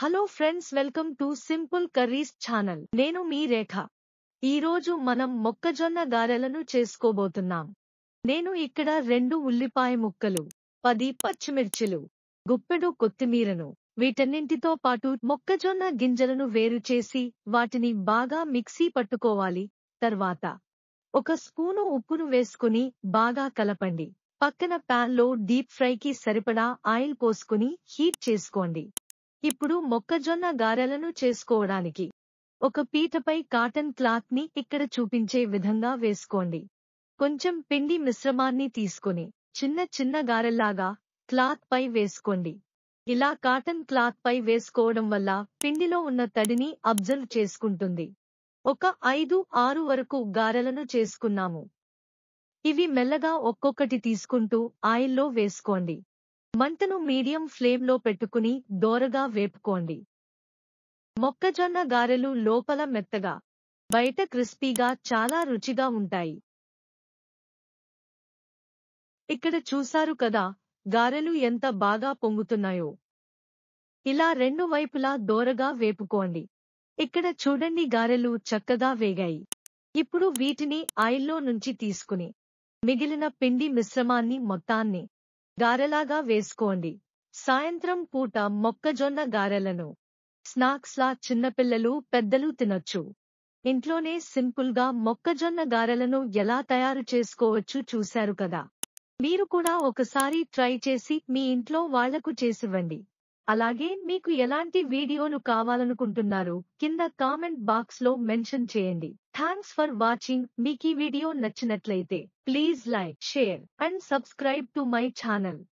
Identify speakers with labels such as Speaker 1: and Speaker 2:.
Speaker 1: hello friends welcome to simple curries channel నేను మీ రేఖ ఈరోజు మనం మొక్కజొన్న గారెలను చేసుకోబోతున్నాం నేను ఇక్కడ రెండు ఉల్లిపాయ ముక్కలు పది పచ్చిమిర్చిలు గుప్పెడు కొత్తిమీరను వీటన్నింటితో పాటు మొక్కజొన్న గింజలను వేరు చేసి వాటిని బాగా మిక్సీ పట్టుకోవాలి తర్వాత ఒక స్పూను ఉప్పును వేసుకుని బాగా కలపండి పక్కన ప్యాన్లో డీప్ ఫ్రైకి సరిపడా ఆయిల్ పోసుకుని హీట్ చేసుకోండి ఇప్పుడు మొక్కజొన్న గారెలను చేసుకోవడానికి ఒక పీటపై కాటన్ క్లాత్ ని ఇక్కడ చూపించే విధంగా వేసుకోండి కొంచెం పిండి మిశ్రమాన్ని తీసుకుని చిన్న చిన్న గారెల్లాగా క్లాత్ పై వేసుకోండి ఇలా కాటన్ క్లాత్ పై వేసుకోవడం వల్ల పిండిలో ఉన్న తడిని అబ్జర్వ్ చేసుకుంటుంది ఒక ఐదు ఆరు వరకు గారెలను చేసుకున్నాము ఇవి మెల్లగా ఒక్కొక్కటి తీసుకుంటూ ఆయిల్లో వేసుకోండి మంటను మీడియం ఫ్లేమ్లో పెట్టుకుని దోరగా వేపుకోండి మొక్కజొన్న గారెలు లోపల మెత్తగా బయట క్రిస్పీగా చాలా రుచిగా ఉంటాయి ఇక్కడ చూశారు కదా గారెలు ఎంత బాగా పొంగుతున్నాయో ఇలా రెండు వైపులా దోరగా వేపుకోండి ఇక్కడ చూడండి గారెలు చక్కగా వేగాయి ఇప్పుడు వీటిని ఆయిల్లో నుంచి తీసుకుని మిగిలిన పిండి మిశ్రమాన్ని మొత్తాన్ని గారెలాగా వేసుకోండి సాయంత్రం పూట మొక్కజొన్న గారెలను స్నాక్స్లా చిన్నపిల్లలు పెద్దలు తినొచ్చు ఇంట్లోనే సింపుల్గా మొక్కజొన్న గారెలను ఎలా తయారు చేసుకోవచ్చు చూశారు కదా మీరు కూడా ఒకసారి ట్రై చేసి మీ ఇంట్లో వాళ్లకు చేసివ్వండి అలాగే మీకు ఎలాంటి వీడియోలు కావాలనుకుంటున్నారు కింద కామెంట్ బాక్స్ లో మెన్షన్ చేయండి థ్యాంక్స్ ఫర్ వాచింగ్ మీకు ఈ వీడియో నచ్చినట్లయితే please like share and subscribe to my channel